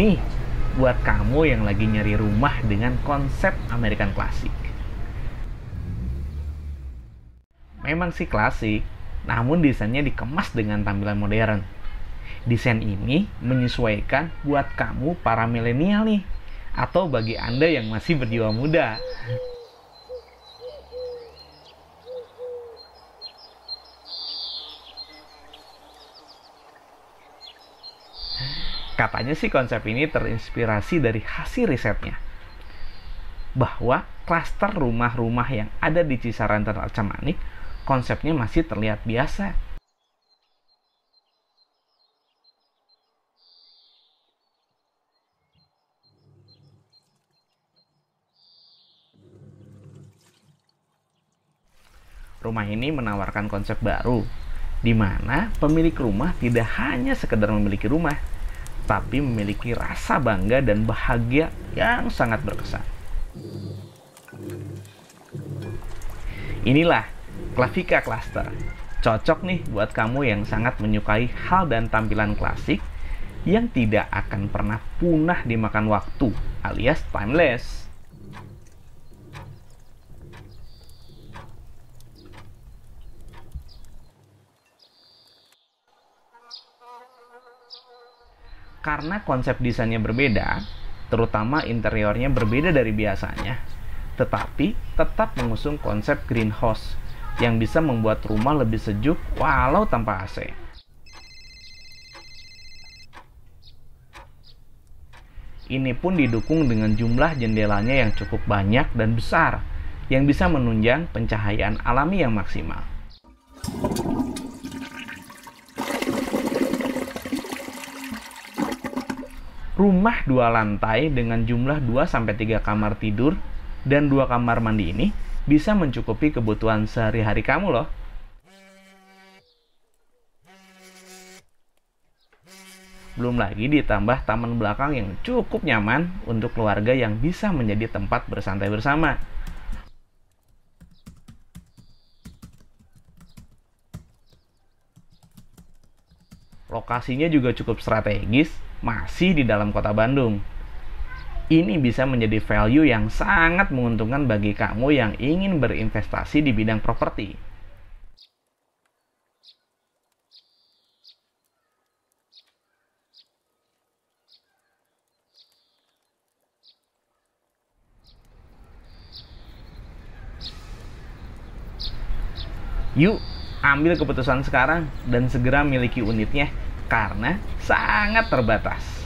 Nih, buat kamu yang lagi nyari rumah dengan konsep American Classic. Memang sih klasik, namun desainnya dikemas dengan tampilan modern. Desain ini menyesuaikan buat kamu para milenial nih, atau bagi Anda yang masih berjiwa muda. Katanya sih konsep ini terinspirasi dari hasil risetnya. Bahwa klaster rumah-rumah yang ada di Cisaran dan Manik konsepnya masih terlihat biasa. Rumah ini menawarkan konsep baru, di mana pemilik rumah tidak hanya sekedar memiliki rumah, tapi memiliki rasa bangga dan bahagia yang sangat berkesan. Inilah Clavica Cluster. Cocok nih buat kamu yang sangat menyukai hal dan tampilan klasik yang tidak akan pernah punah dimakan waktu alias timeless. Karena konsep desainnya berbeda, terutama interiornya berbeda dari biasanya, tetapi tetap mengusung konsep greenhouse yang bisa membuat rumah lebih sejuk walau tanpa AC. Ini pun didukung dengan jumlah jendelanya yang cukup banyak dan besar, yang bisa menunjang pencahayaan alami yang maksimal. rumah dua lantai dengan jumlah 2-3 kamar tidur dan dua kamar mandi ini bisa mencukupi kebutuhan sehari-hari kamu loh. Belum lagi ditambah taman belakang yang cukup nyaman untuk keluarga yang bisa menjadi tempat bersantai bersama. Lokasinya juga cukup strategis, masih di dalam kota Bandung. Ini bisa menjadi value yang sangat menguntungkan bagi kamu yang ingin berinvestasi di bidang properti. Yuk, ambil keputusan sekarang dan segera miliki unitnya karena sangat terbatas.